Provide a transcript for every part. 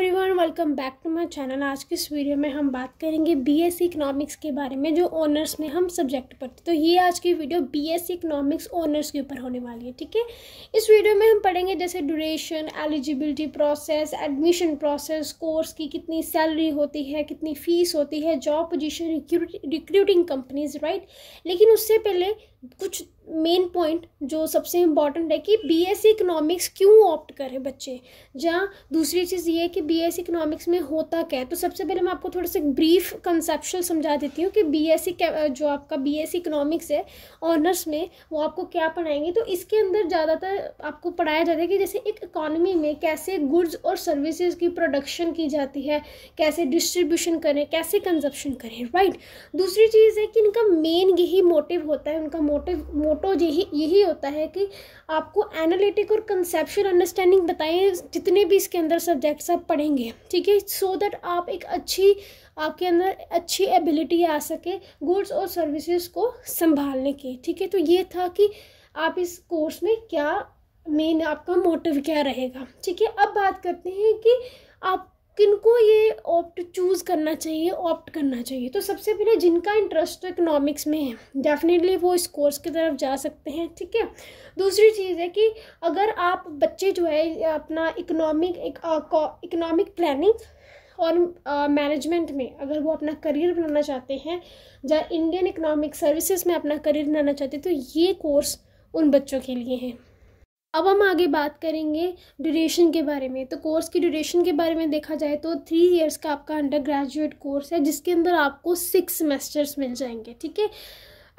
everyone welcome back to my channel आज की इस वीडियो में हम बात करेंगे बीएससी इकोनॉमिक्स e के बारे में जो ऑनर्स में हम सब्जेक्ट पढ़ते तो ये आज की वीडियो बीएससी इकोनॉमिक्स ऑनर्स के ऊपर होने वाली है ठीक है इस वीडियो में हम पढ़ेंगे जैसे duration eligibility process admission process course की कितनी सैलरी होती है कितनी फ़ीस होती है job position recruiting companies right लेकिन उससे पहले कुछ मेन पॉइंट जो सबसे इम्पॉर्टेंट है कि बी सी इकोनॉमिक्स क्यों ऑप्ट करें बच्चे जहाँ दूसरी चीज़ ये है कि सी इकोनॉमिक्स e में होता क्या है तो सबसे पहले मैं आपको थोड़ा सा ब्रीफ कंसेप्शुअल समझा देती हूँ कि बी एस सी जो आपका बी एस सी इकोनॉमिक्स है ऑनर्स में वो आपको क्या पढ़ाएंगे तो इसके अंदर ज़्यादातर आपको पढ़ाया जाता है कि जैसे एक इकॉनमी में कैसे गुड्स और सर्विसेज की प्रोडक्शन की जाती है कैसे डिस्ट्रीब्यूशन करें कैसे कंजप्शन करें राइट दूसरी चीज़ है कि इनका मेन यही मोटिव होता है उनका मोटिव मोटो यही यही होता है कि आपको एनालिटिक और कंसेप्शन अंडरस्टैंडिंग बताएं जितने भी इसके अंदर सब्जेक्ट्स आप पढ़ेंगे ठीक है सो दैट आप एक अच्छी आपके अंदर अच्छी एबिलिटी आ सके गुड्स और सर्विसेज को संभालने की ठीक है तो ये था कि आप इस कोर्स में क्या मेन आपका मोटिव क्या रहेगा ठीक है अब बात करते हैं कि आप किनको ये ऑप्ट चूज़ करना चाहिए ऑप्ट करना चाहिए तो सबसे पहले जिनका इंटरेस्ट तो इकोनॉमिक्स में है डेफिनेटली वो इस कोर्स की तरफ जा सकते हैं ठीक है दूसरी चीज़ है कि अगर आप बच्चे जो है अपना इकोनॉमिक इकोनॉमिक प्लानिंग और मैनेजमेंट uh, में अगर वो अपना करियर बनाना चाहते हैं या इंडियन इकोनॉमिक सर्विसेज में अपना करियर बनाना चाहते हैं तो ये कोर्स उन बच्चों के लिए है अब हम आगे बात करेंगे ड्यूरेशन के बारे में तो कोर्स की ड्यूरेशन के बारे में देखा जाए तो थ्री इयर्स का आपका अंडर ग्रेजुएट कोर्स है जिसके अंदर आपको सिक्स सेमेस्टर्स मिल जाएंगे ठीक है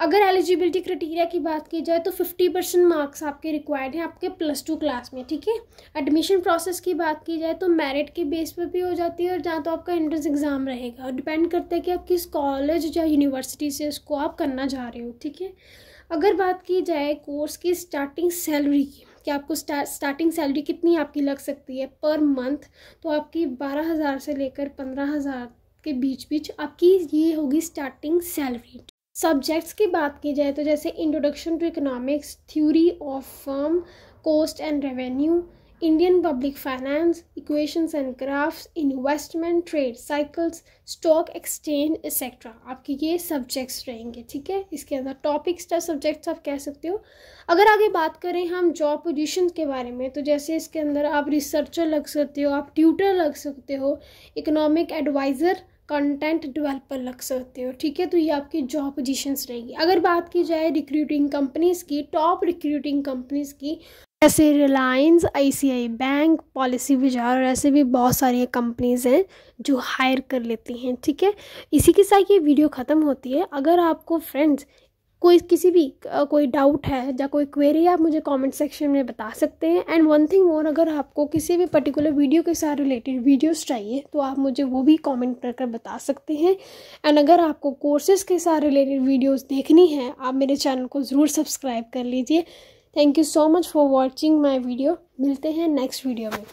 अगर एलिजिबिलिटी क्राइटेरिया की बात की जाए तो फिफ्टी परसेंट मार्क्स आपके रिक्वायर्ड हैं आपके प्लस टू क्लास में ठीक है एडमिशन प्रोसेस की बात की जाए तो मेरिट के बेस पर भी हो जाती है और जहाँ तो आपका एंट्रेंस एग्ज़ाम रहेगा और डिपेंड करता है कि आप किस कॉलेज या यूनिवर्सिटी से उसको आप करना चाह रहे हो ठीक है अगर बात की जाए कोर्स की स्टार्टिंग सैलरी की कि आपको स्टार्टिंग सैलरी कितनी आपकी लग सकती है पर मंथ तो आपकी बारह हज़ार से लेकर पंद्रह हज़ार के बीच बीच आपकी ये होगी स्टार्टिंग सैलरी सब्जेक्ट्स की बात की जाए तो जैसे introduction to economics theory of firm cost and revenue Indian public finance, equations and graphs, investment trade cycles stock exchange etcetera आपके ये सब्जेक्ट्स रहेंगे ठीक है इसके अंदर टॉपिक्स या सब्जेक्ट्स आप कह सकते हो अगर आगे बात करें हम जॉब पोजिशन के बारे में तो जैसे इसके अंदर आप रिसर्चर लग सकते हो आप ट्यूटर लग सकते हो इकोनॉमिक एडवाइज़र कंटेंट डेवलपर लग सकते हो ठीक है तो ये आपकी जॉब पोजीशंस रहेगी अगर बात की जाए रिक्रूटिंग कंपनीज़ की टॉप रिक्रूटिंग कंपनीज़ की ऐसे रिलायंस आई बैंक पॉलिसी बाजार और ऐसे भी बहुत सारी कंपनीज़ हैं जो हायर कर लेती हैं ठीक है इसी के साथ ये वीडियो ख़त्म होती है अगर आपको फ्रेंड्स कोई किसी भी कोई डाउट है या कोई क्वेरी आप मुझे कमेंट सेक्शन में बता सकते हैं एंड वन थिंग मोर अगर आपको किसी भी पर्टिकुलर वीडियो के साथ रिलेटेड वीडियोस चाहिए तो आप मुझे वो भी कमेंट कर कर बता सकते हैं एंड अगर आपको कोर्सेज़ के साथ रिलेटेड वीडियोस देखनी है आप मेरे चैनल को ज़रूर सब्सक्राइब कर लीजिए thank you so much for watching my video मिलते हैं नेक्स्ट वीडियो में